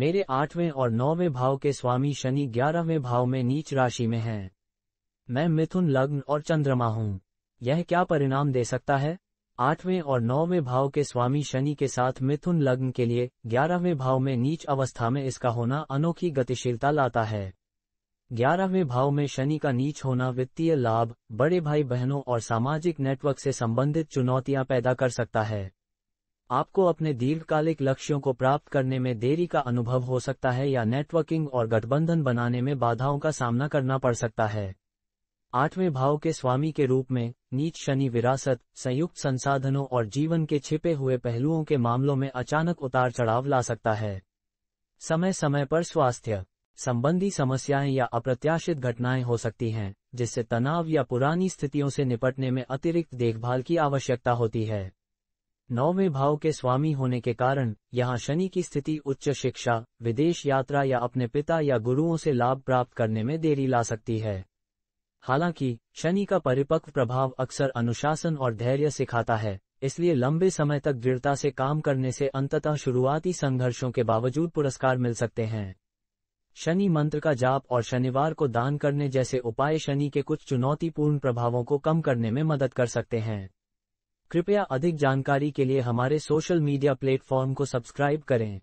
मेरे आठवें और नौवें भाव के स्वामी शनि ग्यारहवें भाव में नीच राशि में हैं। मैं मिथुन लग्न और चंद्रमा हूँ यह क्या परिणाम दे सकता है आठवें और नौवें भाव के स्वामी शनि के साथ मिथुन लग्न के लिए ग्यारहवें भाव में नीच अवस्था में इसका होना अनोखी गतिशीलता लाता है ग्यारहवें भाव में शनि का नीच होना वित्तीय लाभ बड़े भाई बहनों और सामाजिक नेटवर्क से संबंधित चुनौतियां पैदा कर सकता है आपको अपने दीर्घकालिक लक्ष्यों को प्राप्त करने में देरी का अनुभव हो सकता है या नेटवर्किंग और गठबंधन बनाने में बाधाओं का सामना करना पड़ सकता है आठवें भाव के स्वामी के रूप में नीच शनि विरासत संयुक्त संसाधनों और जीवन के छिपे हुए पहलुओं के मामलों में अचानक उतार चढ़ाव ला सकता है समय समय पर स्वास्थ्य संबंधी समस्याएं या अप्रत्याशित घटनाएं हो सकती हैं जिससे तनाव या पुरानी स्थितियों से निपटने में अतिरिक्त देखभाल की आवश्यकता होती है नौवें भाव के स्वामी होने के कारण यहाँ शनि की स्थिति उच्च शिक्षा विदेश यात्रा या अपने पिता या गुरुओं से लाभ प्राप्त करने में देरी ला सकती है हालांकि शनि का परिपक्व प्रभाव अक्सर अनुशासन और धैर्य सिखाता है इसलिए लंबे समय तक दृढ़ता से काम करने से अंततः शुरुआती संघर्षों के बावजूद पुरस्कार मिल सकते हैं शनि मंत्र का जाप और शनिवार को दान करने जैसे उपाय शनि के कुछ चुनौतीपूर्ण प्रभावों को कम करने में मदद कर सकते हैं कृपया अधिक जानकारी के लिए हमारे सोशल मीडिया प्लेटफॉर्म को सब्सक्राइब करें